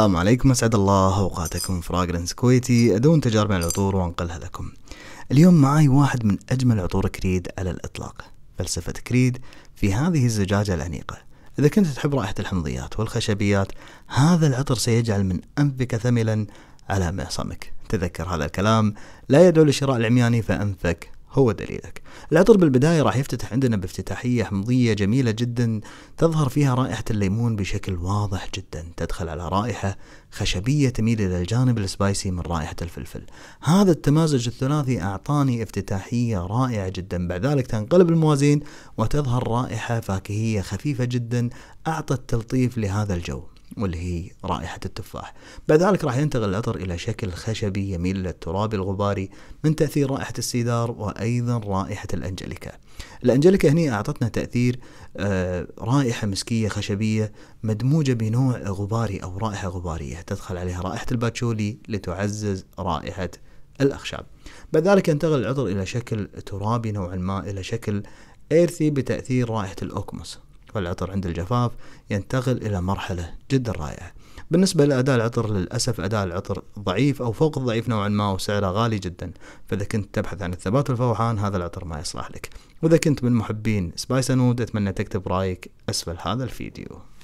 السلام عليكم اسعد الله اوقاتكم فراغرنس كويتي ادون تجارب العطور وانقلها لكم اليوم معاي واحد من اجمل عطور كريد على الاطلاق فلسفة كريد في هذه الزجاجة الانيقة اذا كنت تحب رائحة الحمضيات والخشبيات هذا العطر سيجعل من انفك ثملا على معصمك تذكر هذا الكلام لا يدعو لشراء العمياني فانفك هو دليلك العطر بالبداية راح يفتتح عندنا بافتتاحية حمضية جميلة جدا تظهر فيها رائحة الليمون بشكل واضح جدا تدخل على رائحة خشبية تميل إلى الجانب السبايسي من رائحة الفلفل هذا التمازج الثلاثي أعطاني افتتاحية رائعة جدا بعد ذلك تنقلب الموازين وتظهر رائحة فاكهية خفيفة جدا أعطت تلطيف لهذا الجو واللي هي رائحة التفاح بعد ذلك راح ينتقل العطر إلى شكل خشبي يميل للتراب الغباري من تأثير رائحة السيدار وأيضا رائحة الأنجليكا الأنجليكا هنا أعطتنا تأثير آه، رائحة مسكية خشبية مدموجة بنوع غباري أو رائحة غبارية تدخل عليها رائحة الباتشولي لتعزز رائحة الأخشاب بعد ذلك ينتقل العطر إلى شكل ترابي نوعا ما إلى شكل إيرثي بتأثير رائحة الأوكموس العطر عند الجفاف ينتقل إلى مرحلة جدا رائعة بالنسبة لأداء العطر للأسف أداء العطر ضعيف أو فوق الضعيف نوعا ما وسعره غالي جدا فإذا كنت تبحث عن الثبات والفوحان هذا العطر ما يصلح لك وإذا كنت من محبين سبايس أنود أتمنى تكتب رأيك أسفل هذا الفيديو